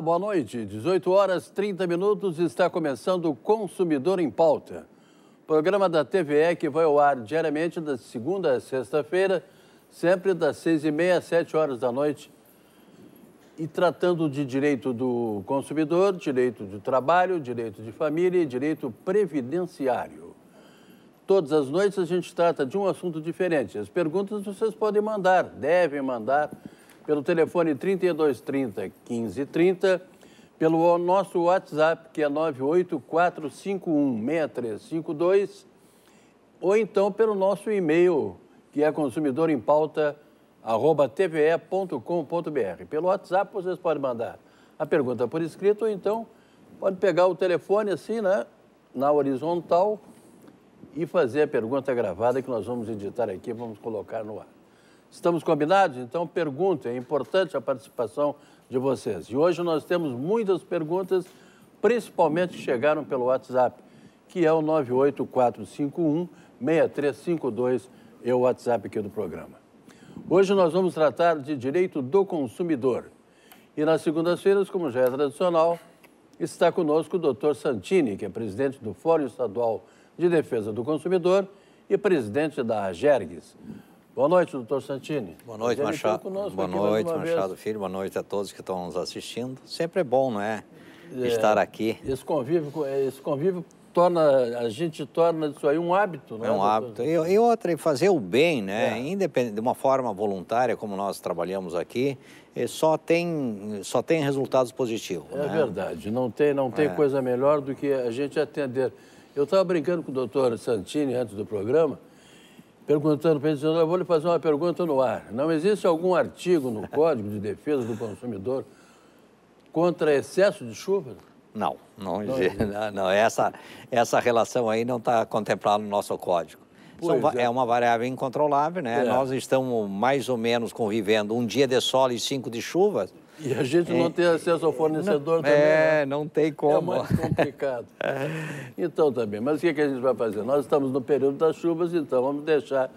boa noite. 18 horas 30 minutos está começando o Consumidor em Pauta. Programa da TVE que vai ao ar diariamente da segunda a sexta-feira, sempre das seis e meia às sete horas da noite. E tratando de direito do consumidor, direito de trabalho, direito de família e direito previdenciário. Todas as noites a gente trata de um assunto diferente. As perguntas vocês podem mandar, devem mandar pelo telefone 3230 1530, pelo nosso WhatsApp, que é 984516352, ou então pelo nosso e-mail, que é consumidorempauta.tve.com.br. Pelo WhatsApp, vocês podem mandar a pergunta por escrito, ou então pode pegar o telefone assim, né, na horizontal, e fazer a pergunta gravada que nós vamos editar aqui, vamos colocar no ar. Estamos combinados? Então pergunte, é importante a participação de vocês. E hoje nós temos muitas perguntas, principalmente que chegaram pelo WhatsApp, que é o 98451 6352, é o WhatsApp aqui do programa. Hoje nós vamos tratar de direito do consumidor. E nas segundas-feiras, como já é tradicional, está conosco o doutor Santini, que é presidente do Fórum Estadual de Defesa do Consumidor e presidente da AGERGS. Boa noite, doutor Santini. Boa noite, Machado. Boa noite, Machado vez. Filho. Boa noite a todos que estão nos assistindo. Sempre é bom, não é? é Estar aqui. Esse convívio, é, esse convívio torna, a gente torna isso aí um hábito, não é? É um doutor? hábito. E, e outra, fazer o bem, né? É. Independente, de uma forma voluntária, como nós trabalhamos aqui, só tem, só tem resultados positivos. É né? verdade. Não tem, não tem é. coisa melhor do que a gente atender. Eu estava brincando com o doutor Santini antes do programa perguntando para ele, presidente, eu vou lhe fazer uma pergunta no ar. Não existe algum artigo no Código de Defesa do Consumidor contra excesso de chuva? Não, não, não, existe. não, não essa, essa relação aí não está contemplada no nosso código. São, é. é. uma variável incontrolável, né? É. Nós estamos mais ou menos convivendo um dia de sol e cinco de chuvas e a gente não tem acesso ao fornecedor não, também. É, né? não tem é como. É mais complicado. É. então, também. Tá Mas o que, é que a gente vai fazer? Nós estamos no período das chuvas, então vamos deixar.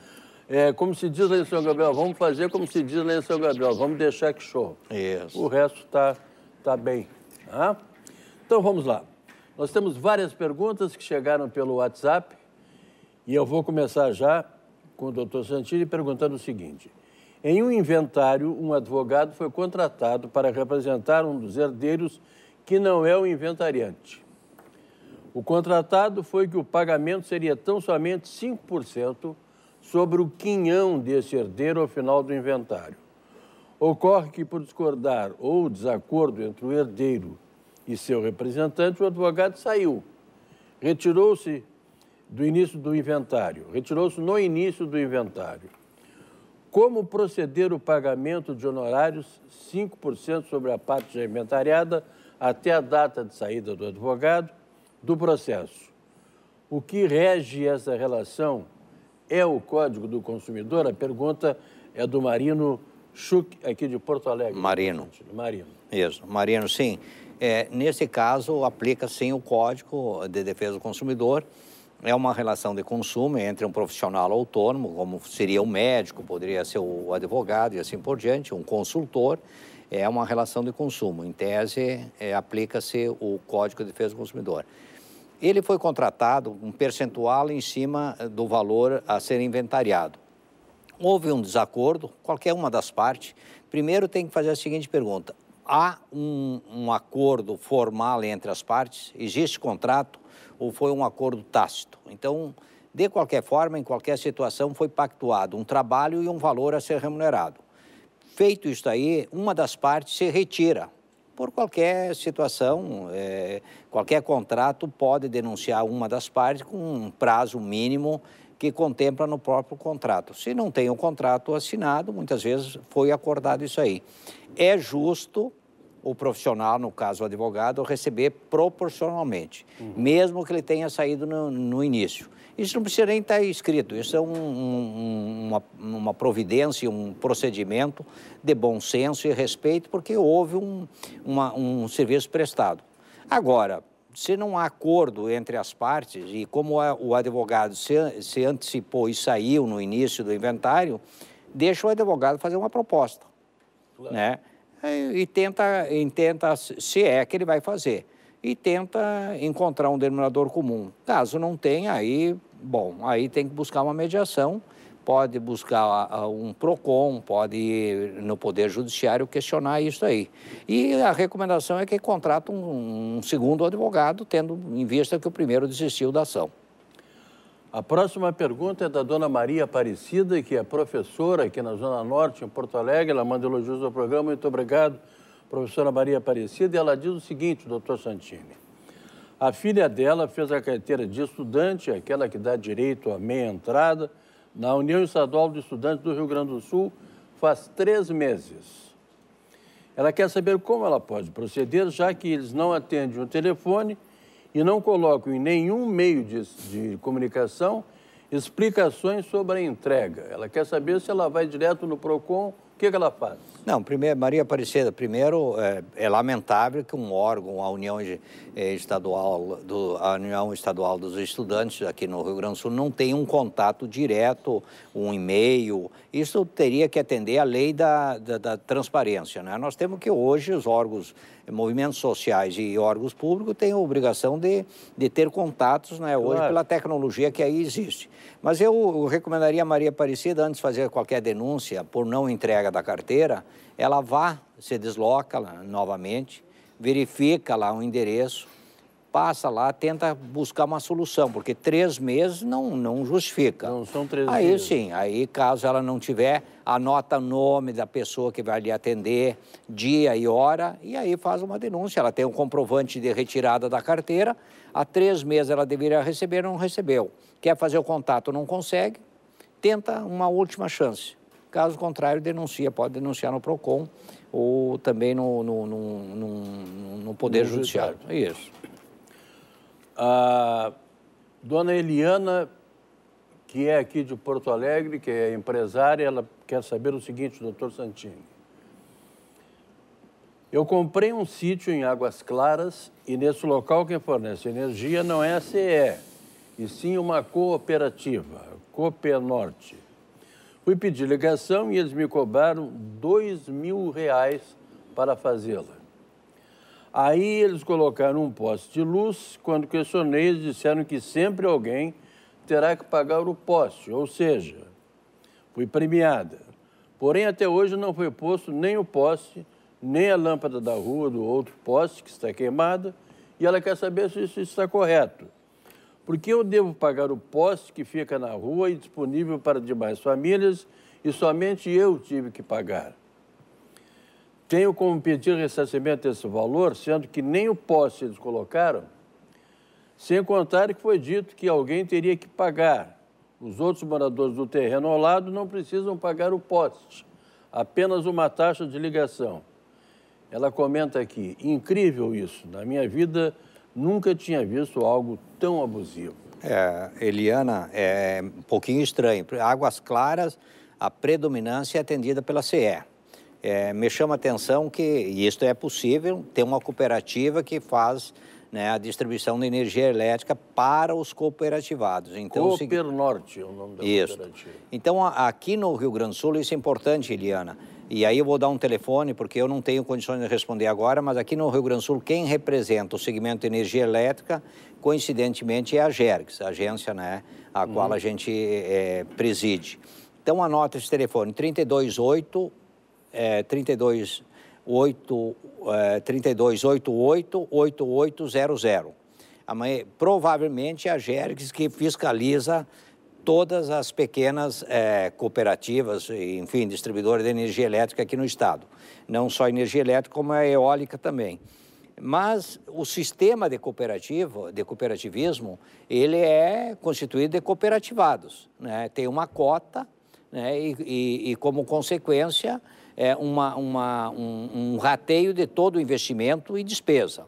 É, como se diz lá em São Gabriel, vamos fazer como se diz lá em São Gabriel, vamos deixar que chova. Isso. O resto está tá bem. Ah? Então vamos lá. Nós temos várias perguntas que chegaram pelo WhatsApp e eu vou começar já com o doutor Santini perguntando o seguinte. Em um inventário, um advogado foi contratado para representar um dos herdeiros que não é o inventariante. O contratado foi que o pagamento seria tão somente 5% sobre o quinhão desse herdeiro ao final do inventário. Ocorre que, por discordar ou desacordo entre o herdeiro e seu representante, o advogado saiu. Retirou-se do início do inventário. Retirou-se no início do inventário como proceder o pagamento de honorários 5% sobre a parte já inventariada até a data de saída do advogado do processo. O que rege essa relação é o Código do Consumidor? A pergunta é do Marino Schuch, aqui de Porto Alegre. Marino. Marino. Isso, Marino, sim. É, nesse caso, aplica sim o Código de Defesa do Consumidor é uma relação de consumo entre um profissional autônomo, como seria o um médico, poderia ser o advogado e assim por diante, um consultor, é uma relação de consumo. Em tese, é, aplica-se o Código de Defesa do Consumidor. Ele foi contratado um percentual em cima eh, do valor a ser inventariado. Houve um desacordo, qualquer uma das partes. Primeiro tem que fazer a seguinte pergunta: há um, um acordo formal entre as partes? Existe contrato? ou foi um acordo tácito. Então, de qualquer forma, em qualquer situação, foi pactuado um trabalho e um valor a ser remunerado. Feito isso aí, uma das partes se retira. Por qualquer situação, é, qualquer contrato pode denunciar uma das partes com um prazo mínimo que contempla no próprio contrato. Se não tem o um contrato assinado, muitas vezes foi acordado isso aí. É justo o profissional, no caso o advogado, receber proporcionalmente, uhum. mesmo que ele tenha saído no, no, início. Isso não precisa nem estar escrito, isso é um, um, uma, uma providência, um procedimento de bom senso e respeito, porque houve um, uma, um serviço prestado. Agora, se não há acordo entre as partes, e como o advogado se, se, antecipou e saiu no início do inventário, deixa o advogado fazer uma proposta. Claro. Né? É, e tenta, e tenta, se é que ele vai fazer, e tenta encontrar um denominador comum. Caso não tenha, aí, bom, aí tem que buscar uma mediação, pode buscar um PROCON, pode ir no Poder Judiciário questionar isso aí. E a recomendação é que contrata um, um segundo advogado, tendo em vista que o primeiro desistiu da ação. A próxima pergunta é da dona Maria Aparecida, que é professora aqui na Zona Norte, em Porto Alegre. Ela manda elogios ao programa. Muito obrigado, professora Maria Aparecida. E ela diz o seguinte, doutor Santini. A filha dela fez a carteira de estudante, aquela que dá direito à meia entrada, na União Estadual de Estudantes do Rio Grande do Sul faz três meses. Ela quer saber como ela pode proceder, já que eles não atendem o telefone e não colocam em nenhum meio de, de comunicação explicações sobre a entrega. Ela quer saber se ela vai direto no PROCON o que, que ela faz? Não, primeiro, Maria Aparecida, primeiro, é, é, lamentável que um órgão, a União é, Estadual, do, a União Estadual dos Estudantes aqui no Rio Grande do Sul, não tenha um contato direto, um e-mail. Isso teria que atender à lei da, da, da, transparência. Né? Nós temos que hoje os órgãos, movimentos sociais e órgãos públicos têm a obrigação de, de ter contatos né, hoje claro. pela tecnologia que aí existe. Mas eu, eu recomendaria a Maria Aparecida, antes de fazer qualquer denúncia por não entrega entrega da carteira, ela vá, se desloca lá, novamente, verifica lá o endereço, passa lá, tenta buscar uma solução, porque três meses não, não justifica. Não são três aí, meses. Aí sim, aí caso ela não tiver, anota nome da pessoa que vai lhe atender, dia e hora, e aí faz uma denúncia. Ela tem um comprovante de retirada da carteira, há três meses ela deveria receber, não recebeu. Quer fazer o contato, não consegue, tenta uma última chance. Caso contrário, denuncia, pode denunciar no PROCON ou também no, no, no, no, no Poder no Judiciário. Judiciário. Isso. A ah, dona Eliana, que é aqui de Porto Alegre, que é empresária, ela quer saber o seguinte, doutor Santini. Eu comprei um sítio em Águas Claras e nesse local quem fornece energia não é a CE, e sim uma cooperativa, Copernorte. Fui pedir ligação e eles me cobraram dois mil reais para fazê-la. Aí eles colocaram um poste de luz. Quando questionei, eles disseram que sempre alguém terá que pagar o poste, ou seja, fui premiada. Porém, até hoje não foi posto nem o poste, nem a lâmpada da rua do outro poste que está queimada, e ela quer saber se isso está correto. Por que eu devo pagar o poste que fica na rua e disponível para demais famílias e somente eu tive que pagar? Tenho como pedir ressarcimento desse valor, sendo que nem o poste eles colocaram, sem contar que foi dito que alguém teria que pagar. Os outros moradores do terreno ao lado não precisam pagar o poste, apenas uma taxa de ligação. Ela comenta aqui: incrível isso. Na minha vida, Nunca tinha visto algo tão abusivo. É, Eliana, é um pouquinho estranho. Águas claras, a predominância é atendida pela CE. É, me chama a atenção que e isso é possível, tem uma cooperativa que faz né, a distribuição de energia elétrica para os cooperativados. Então, Cooper Norte é o nome da isso. cooperativa. Então, aqui no Rio Grande do Sul, isso é importante, Eliana. E aí eu vou dar um telefone, porque eu não tenho condições de responder agora, mas aqui no Rio Grande do Sul, quem representa o segmento de energia elétrica, coincidentemente, é a GERGS, a agência né, a uhum. qual a gente é, preside. Então anota esse telefone, 328 é, 32 8, é, 3288 8800. Amanhã, provavelmente é a GERGS que fiscaliza todas as pequenas é, cooperativas, enfim, distribuidoras de energia elétrica aqui no estado. Não só energia elétrica, como a eólica também. Mas o sistema de cooperativo, de cooperativismo, ele é constituído de cooperativados. Né? Tem uma cota né? e, e, e, como consequência, é uma, uma, um, um rateio de todo o investimento e despesa.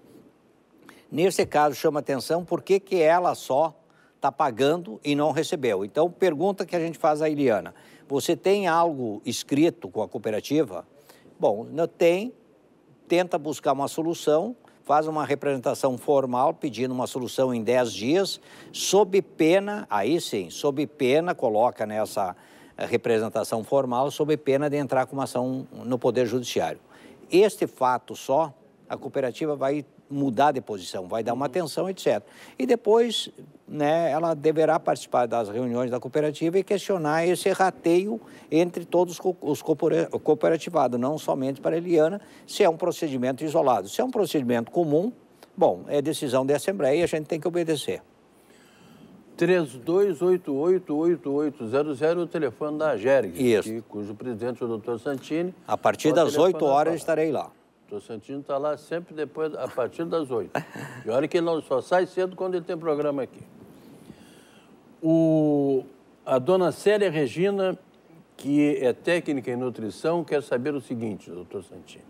Nesse caso, chama atenção por que, que ela só está pagando e não recebeu. Então, pergunta que a gente faz à Iliana: você tem algo escrito com a cooperativa? Bom, não tem, tenta buscar uma solução, faz uma representação formal pedindo uma solução em 10 dias, sob pena, aí sim, sob pena, coloca nessa eh, representação formal, sob pena de entrar com uma ação no Poder Judiciário. Este fato só a cooperativa vai mudar de posição, vai dar uma uhum. atenção, etc. E depois, né, ela deverá participar das reuniões da cooperativa e questionar esse rateio entre todos os cooperativados, não somente para a Eliana, se é um procedimento isolado. Se é um procedimento comum, bom, é decisão da Assembleia e a gente tem que obedecer. 32888800 o telefone da AGERG, Isso. Que, cujo presidente é o doutor Santini. A partir das 8 horas estarei lá. Doutor Santini está lá sempre depois, a partir das oito. E olha que ele não só sai cedo quando ele tem programa aqui. O, a dona Célia Regina, que é técnica em nutrição, quer saber o seguinte, doutor Santini.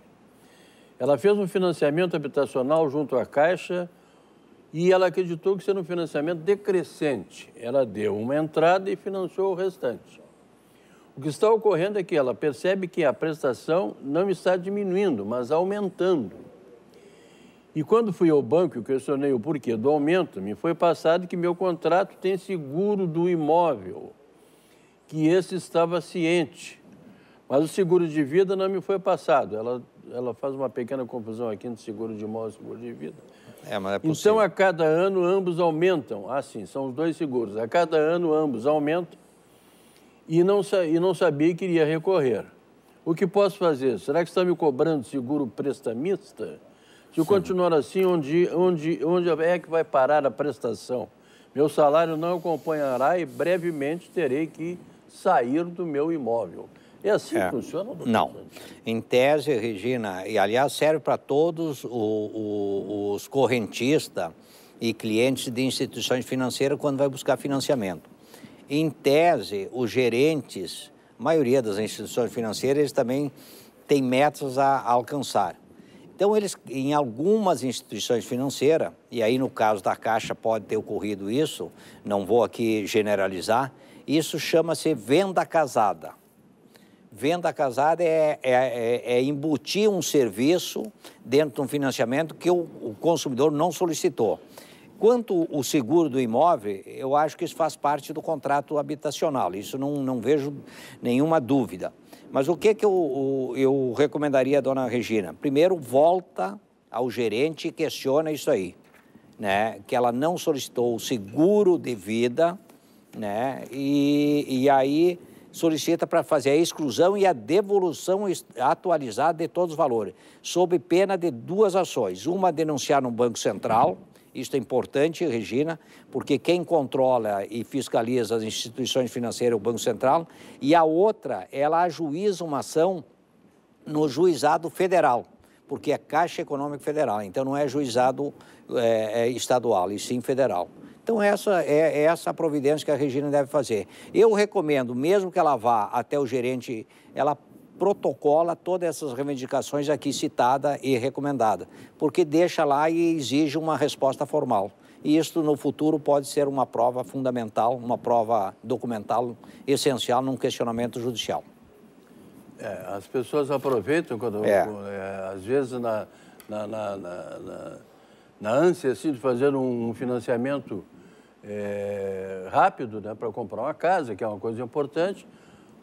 Ela fez um financiamento habitacional junto à Caixa e ela acreditou que seria um financiamento decrescente. Ela deu uma entrada e financiou o restante. O que está ocorrendo é que ela percebe que a prestação não está diminuindo, mas aumentando. E quando fui ao banco e questionei o porquê do aumento, me foi passado que meu contrato tem seguro do imóvel, que esse estava ciente. Mas o seguro de vida não me foi passado. Ela, ela faz uma pequena confusão aqui entre seguro de imóvel e seguro de vida. É, mas é possível. Então, a cada ano, ambos aumentam. Ah, sim, são os dois seguros. A cada ano, ambos aumentam e não, e não sabia que iria recorrer. O que posso fazer? Será que está me cobrando seguro prestamista? Se continuar assim, onde, onde, onde é que vai parar a prestação? Meu salário não acompanhará e brevemente terei que sair do meu imóvel. É assim que é. funciona? Doutor? Não. Em tese, Regina, e aliás serve para todos o, o, os correntistas e clientes de instituições financeiras quando vai buscar financiamento. Em tese, os gerentes, maioria das instituições financeiras, eles também têm metas a, a alcançar. Então, eles, em algumas instituições financeiras, e aí no caso da Caixa pode ter ocorrido isso, não vou aqui generalizar, isso chama-se venda casada. Venda casada é, é, é, é embutir um serviço dentro de um financiamento que o, o consumidor não solicitou. Quanto o seguro do imóvel, eu acho que isso faz parte do contrato habitacional, isso não, não vejo nenhuma dúvida. Mas o que, que eu, eu recomendaria dona Regina? Primeiro, volta ao gerente e questiona isso aí, né? que ela não solicitou o seguro de vida né? e, e aí solicita para fazer a exclusão e a devolução atualizada de todos os valores, sob pena de duas ações. Uma, denunciar no Banco Central isto é importante, Regina, porque quem controla e fiscaliza as instituições financeiras é o Banco Central, e a outra, ela ajuiza uma ação no juizado federal, porque é Caixa Econômica Federal, então não é juizado é, estadual, e sim federal. Então, essa é, é essa a providência que a Regina deve fazer. Eu recomendo, mesmo que ela vá até o gerente, ela protocola todas essas reivindicações aqui citada e recomendada, porque deixa lá e exige uma resposta formal. E isto no futuro pode ser uma prova fundamental, uma prova documental essencial num questionamento judicial. É, as pessoas aproveitam quando, é. É, às vezes na na, na, na, na, ânsia assim, de fazer um financiamento é, rápido, né, para comprar uma casa, que é uma coisa importante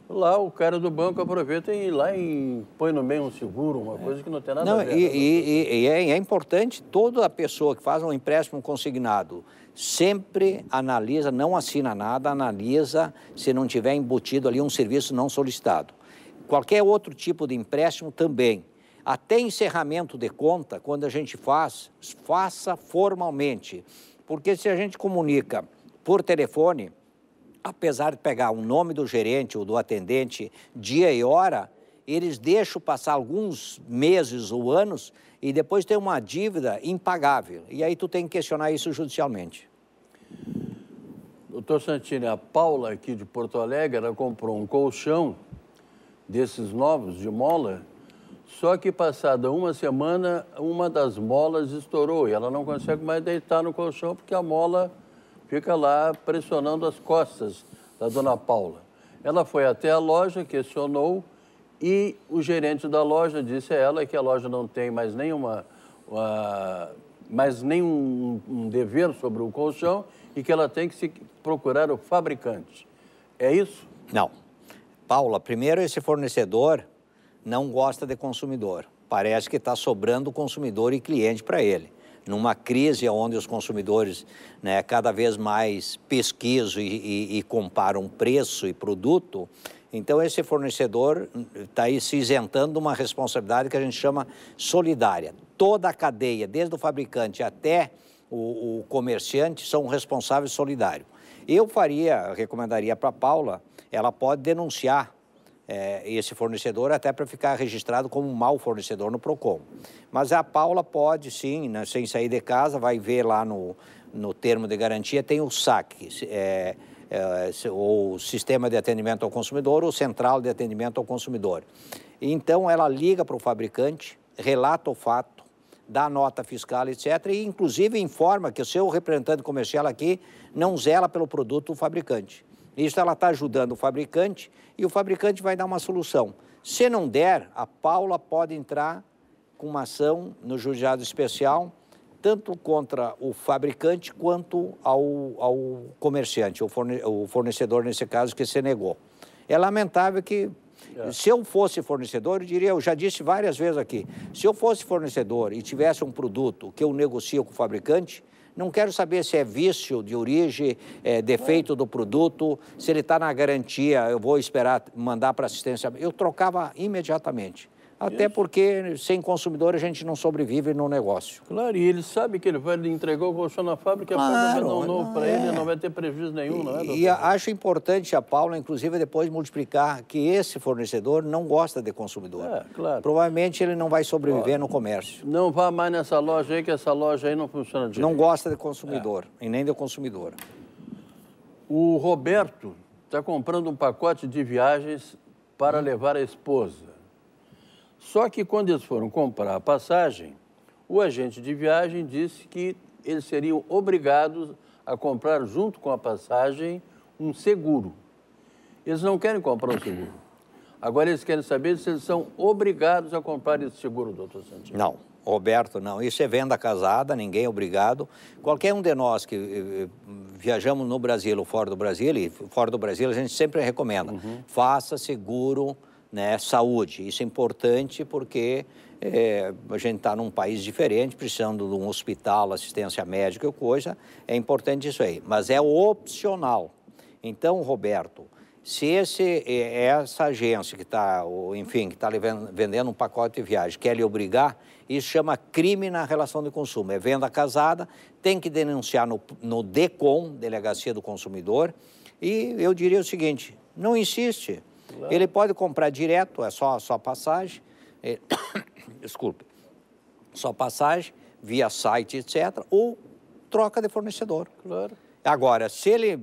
Lá o cara do banco aproveita e lá em, põe no meio um seguro, uma é. coisa que não tem nada não, a ver. E, né, e, e é, é, importante toda a pessoa que faz um empréstimo consignado sempre analisa, não assina nada, analisa se não tiver embutido ali um serviço não solicitado. Qualquer outro tipo de empréstimo também. Até encerramento de conta, quando a gente faz, faça formalmente. Porque se a gente comunica por telefone, apesar de pegar o nome do gerente ou do atendente dia e hora, eles deixam passar alguns meses ou anos e depois tem uma dívida impagável. E aí tu tem que questionar isso judicialmente. Doutor Santini, a Paula aqui de Porto Alegre, ela comprou um colchão desses novos de mola, só que passada uma semana, uma das molas estourou e ela não consegue mais deitar no colchão porque a mola fica lá pressionando as costas da dona Paula. Ela foi até a loja, questionou e o gerente da loja disse a ela que a loja não tem mais nenhuma ah, mais nenhum um dever sobre o colchão e que ela tem que se procurar o fabricante. É isso? Não. Paula, primeiro esse fornecedor não gosta de consumidor. Parece que está sobrando consumidor e cliente para ele numa crise onde os consumidores né, cada vez mais pesquisam e, e, e comparam preço e produto, então, esse fornecedor está aí se isentando de uma responsabilidade que a gente chama solidária. Toda a cadeia, desde o fabricante até o, o comerciante, são responsáveis solidários. Eu faria, recomendaria para a Paula, ela pode denunciar é, esse fornecedor, até para ficar registrado como um mau fornecedor no PROCON. Mas a Paula pode, sim, né, sem sair de casa, vai ver lá no, no termo de garantia, tem o saque. É, é, sistema de atendimento ao consumidor ou central de atendimento ao consumidor. Então, ela liga para o fabricante, relata o fato, dá nota fiscal, etc., e inclusive informa que o seu representante comercial aqui não zela pelo produto do fabricante. Isso ela está ajudando o fabricante e o fabricante vai dar uma solução. Se não der, a Paula pode entrar com uma ação no juizado especial, tanto contra o fabricante quanto ao, ao comerciante, o, forne o fornecedor, nesse caso, que se negou. É lamentável que é. Se eu fosse fornecedor, eu diria, eu já disse várias vezes aqui, se eu fosse fornecedor e tivesse um produto que eu negocio com o fabricante, não quero saber se é vício de origem, é, defeito do produto, se ele está na garantia, eu vou esperar mandar para assistência. Eu trocava imediatamente. Até porque sem consumidor a gente não sobrevive no negócio. Claro, e ele sabe que ele vai entregar o colchão na fábrica, é claro, a vai é. ele, não vai ter prejuízo nenhum, e, não é, doutor? E acho importante a Paula, inclusive, depois multiplicar que esse fornecedor não gosta de consumidor. É, claro. Provavelmente ele não vai sobreviver no comércio. Não vá mais nessa loja aí, que essa loja aí não funciona direito. Não gosta de consumidor é. e nem de consumidora. O Roberto está comprando um pacote de viagens para hum. levar a esposa. Só que quando eles foram comprar a passagem, o agente de viagem disse que eles seriam obrigados a comprar junto com a passagem um seguro. Eles não querem comprar o um seguro. Agora eles querem saber se eles são obrigados a comprar esse seguro, doutor Santiago. Não, Roberto, não. Isso é venda casada, ninguém é obrigado. Qualquer um de nós que eh, eh, viajamos no Brasil ou fora do Brasil, e fora do Brasil a gente sempre recomenda, uhum. faça seguro né, saúde. Isso é importante porque é, a gente está num país diferente, precisando de um hospital, assistência médica ou coisa, é importante isso aí. Mas é opcional. Então, Roberto, se esse, é, é essa agência que está, enfim, que está vendendo um pacote de viagem quer lhe obrigar, isso chama crime na relação de consumo. É venda casada, tem que denunciar no, no DECOM, Delegacia do Consumidor, e eu diria o seguinte, não insiste. Claro. Ele pode comprar direto, é só, só passagem. É, desculpe. Só passagem, via site, etc. Ou troca de fornecedor. Claro. Agora, se ele,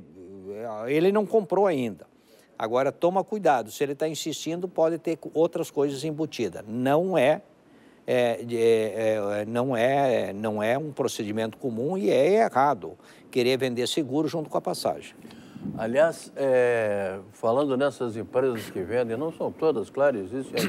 ele não comprou ainda, Agora, toma cuidado, se ele está insistindo, pode ter outras coisas embutidas. Não é, é, é, é, não é, não é um procedimento comum e é errado querer vender seguro junto com a passagem. Aliás, é, falando nessas empresas que vendem, não são todas, claro, existem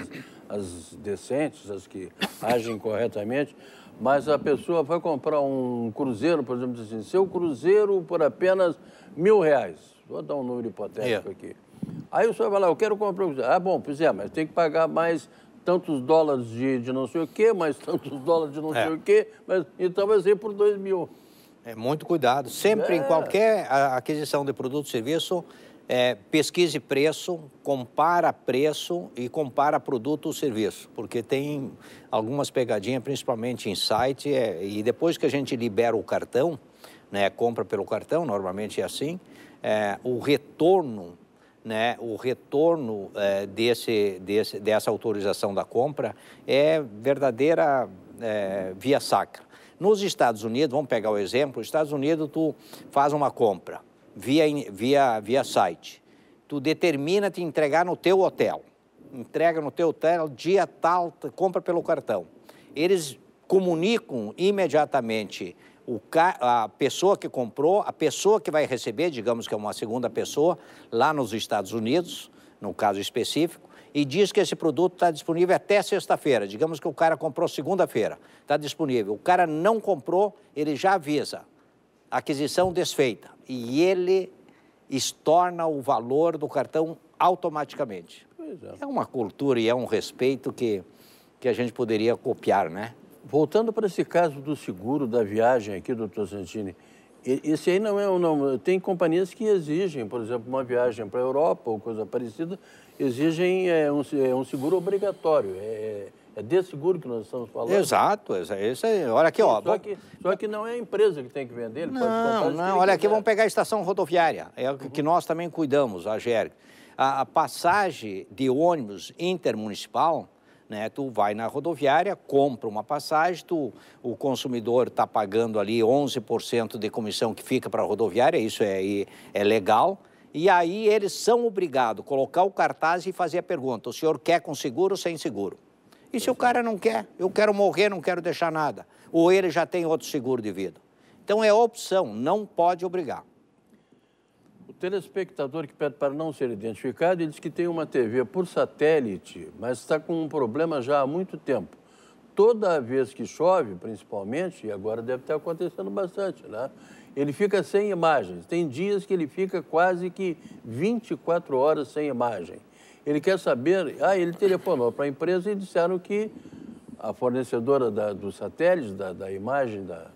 as, as decentes, as que agem corretamente, mas a pessoa vai comprar um cruzeiro, por exemplo, diz assim, seu cruzeiro por apenas mil reais. Vou dar um número hipotético é. aqui. Aí o senhor vai lá, eu quero comprar um cruzeiro. Ah, bom, pois é, mas tem que pagar mais tantos dólares de, de não sei o quê, mais tantos dólares de não é. sei o quê, mas, então vai ser por dois mil. É muito cuidado. Sempre é. em qualquer aquisição de produto ou serviço, é, pesquise preço, compara preço e compara produto ou serviço, porque tem algumas pegadinhas, principalmente em site, é, e depois que a gente libera o cartão, né, compra pelo cartão, normalmente é assim, é, o retorno, né, o retorno é, desse, desse, dessa autorização da compra é verdadeira é, via sacra. Nos Estados Unidos, vamos pegar o exemplo, nos Estados Unidos tu faz uma compra via, via, via site. Tu determina te entregar no teu hotel. Entrega no teu hotel, dia tal, compra pelo cartão. Eles comunicam imediatamente a pessoa que comprou, a pessoa que vai receber, digamos que é uma segunda pessoa, lá nos Estados Unidos, no caso específico, e diz que esse produto está disponível até sexta-feira. Digamos que o cara comprou segunda-feira, está disponível. O cara não comprou, ele já avisa. Aquisição desfeita. E ele estorna o valor do cartão automaticamente. É. é uma cultura e é um respeito que, que a gente poderia copiar, né? Voltando para esse caso do seguro da viagem aqui, doutor Santini, esse aí não é um não. Tem companhias que exigem, por exemplo, uma viagem para a Europa ou coisa parecida, exigem é, um, é, um, seguro obrigatório. É, é, é desse seguro que nós estamos falando. Exato, isso aí. Olha aqui, ó. Só, que, só que não é a empresa que tem que vender, ele não, pode Não, não, olha aqui, vamos pegar a estação rodoviária, é o que uhum. nós também cuidamos, a GERC. A, a passagem de ônibus intermunicipal, né? Tu vai na rodoviária, compra uma passagem, tu, o consumidor está pagando ali 11% de comissão que fica para a rodoviária, isso é, é legal. E aí eles são obrigados a colocar o cartaz e fazer a pergunta: o senhor quer com seguro ou sem seguro? E se o cara não quer? Eu quero morrer, não quero deixar nada. Ou ele já tem outro seguro de vida. Então é opção, não pode obrigar. O telespectador que pede para não ser identificado, ele diz que tem uma TV por satélite, mas está com um problema já há muito tempo. Toda vez que chove, principalmente, e agora deve estar acontecendo bastante, né? Ele fica sem imagens. Tem dias que ele fica quase que 24 horas sem imagem. Ele quer saber. Ah, ele telefonou para a empresa e disseram que a fornecedora da, do satélite, da, da imagem da,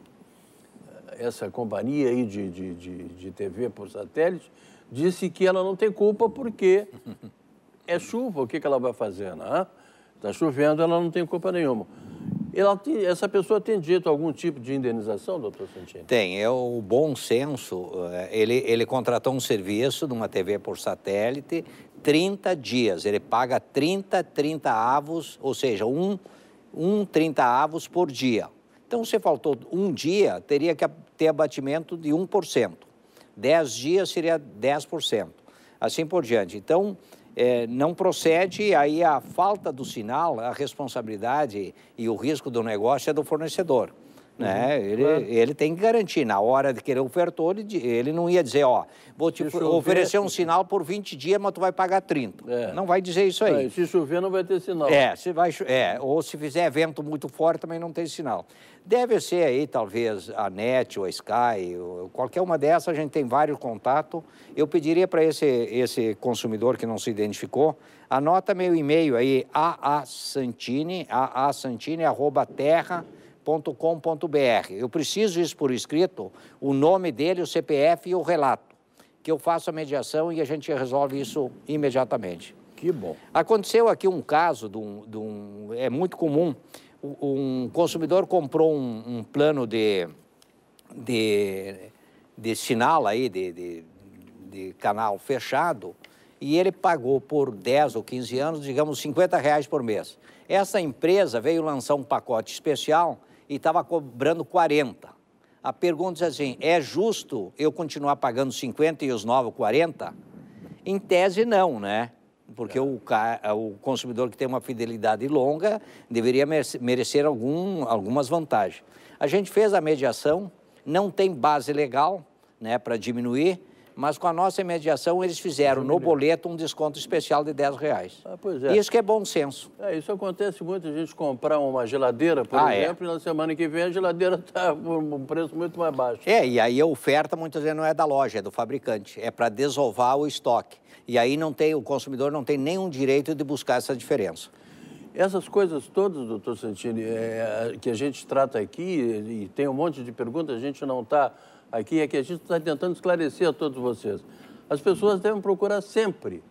essa companhia aí de, de, de, de TV por satélite disse que ela não tem culpa porque é chuva, o que, que ela vai fazer? Está né? chovendo, ela não tem culpa nenhuma. Tem, essa pessoa tem direito algum tipo de indenização, doutor Santini? Tem, é o bom senso. Eh, ele, ele contratou um serviço de uma TV por satélite, 30 dias. Ele paga 30, 30 avos, ou seja, um, um 30 avos por dia. Então, se faltou um dia, teria que ter abatimento de 1%. dez dias seria 10%. Assim por diante. Então, é, não procede, aí a falta do sinal, a responsabilidade e o risco do negócio é do fornecedor. Uhum. Né? Ele, claro. ele tem que garantir. Na hora de que ele ofertou, ele, ele não ia dizer, ó, vou te oferecer um sinal por 20 dias, mas tu vai pagar 30. É. Não vai dizer isso aí. É, se chover, não vai ter sinal. É, se vai, é, ou se fizer vento muito forte, também não tem sinal. Deve ser aí, talvez, a NET ou a Sky, ou qualquer uma dessas, a gente tem vários contatos. Eu pediria para esse, esse consumidor que não se identificou, anota meu e-mail aí, aasantini, aasantini, arroba terra.com www.cbn.com.br. Eu preciso isso por escrito, o nome dele, o CPF e o relato, que eu faço a mediação e a gente resolve isso imediatamente. Que bom. Aconteceu aqui um caso, de um, de um é muito comum, um consumidor comprou um, um plano de, de, de sinal aí, de, de, de canal fechado, e ele pagou por 10 ou 15 anos, digamos, 50 reais por mês. Essa empresa veio lançar um pacote especial e estava cobrando 40. A pergunta é assim: é justo eu continuar pagando 50 e os novos 40? Em tese, não, né? Porque o, o consumidor que tem uma fidelidade longa deveria merecer algum, algumas vantagens. A gente fez a mediação, não tem base legal né, para diminuir, mas com a nossa mediação, eles fizeram no boleto um desconto especial de 10 reais. Ah, pois é. Isso que é bom senso. É, isso acontece muito, a gente comprar uma geladeira, por ah, é. exemplo, é. e na semana que vem a geladeira está por um preço muito mais baixo. É, e aí a oferta muitas vezes não é da loja, é do fabricante. É para desovar o estoque. E aí não tem, o consumidor não tem nenhum direito de buscar essa diferença. Essas coisas todas, doutor Santini, é, que a gente trata aqui, e tem um monte de perguntas, a gente não está aqui é que a gente está tentando esclarecer a todos vocês. As pessoas devem procurar sempre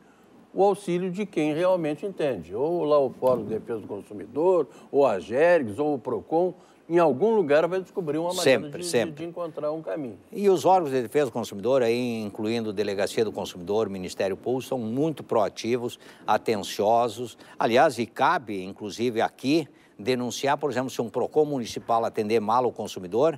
o auxílio de quem realmente entende, ou lá o Fórum de Defesa do Consumidor, ou a GERGS, ou o PROCON, em algum lugar vai descobrir uma maneira sempre, de, sempre. de, encontrar um caminho. E os órgãos de defesa do consumidor, aí, incluindo Delegacia do Consumidor, Ministério Público, são muito proativos, atenciosos. Aliás, e cabe, inclusive aqui, denunciar, por exemplo, se um PROCON municipal atender mal o consumidor,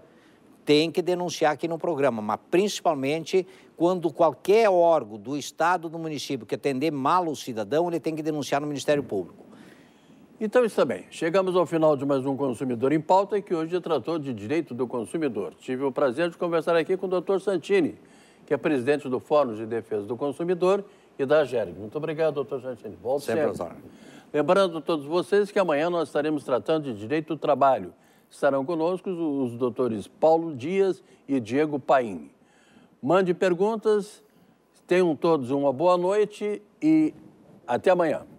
tem que denunciar aqui no programa, mas principalmente quando qualquer órgão do Estado, do município que atender mal o cidadão, ele tem que denunciar no Ministério Público. Então, isso também. Chegamos ao final de mais um Consumidor em Pauta, que hoje tratou de direito do consumidor. Tive o prazer de conversar aqui com o doutor Santini, que é presidente do Fórum de Defesa do Consumidor e da GERG. Muito obrigado, doutor Santini. Volte sempre. sempre. Lembrando a todos vocês que amanhã nós estaremos tratando de direito do trabalho. Estarão conosco os doutores Paulo Dias e Diego Paine. Mande perguntas, tenham todos uma boa noite e até amanhã.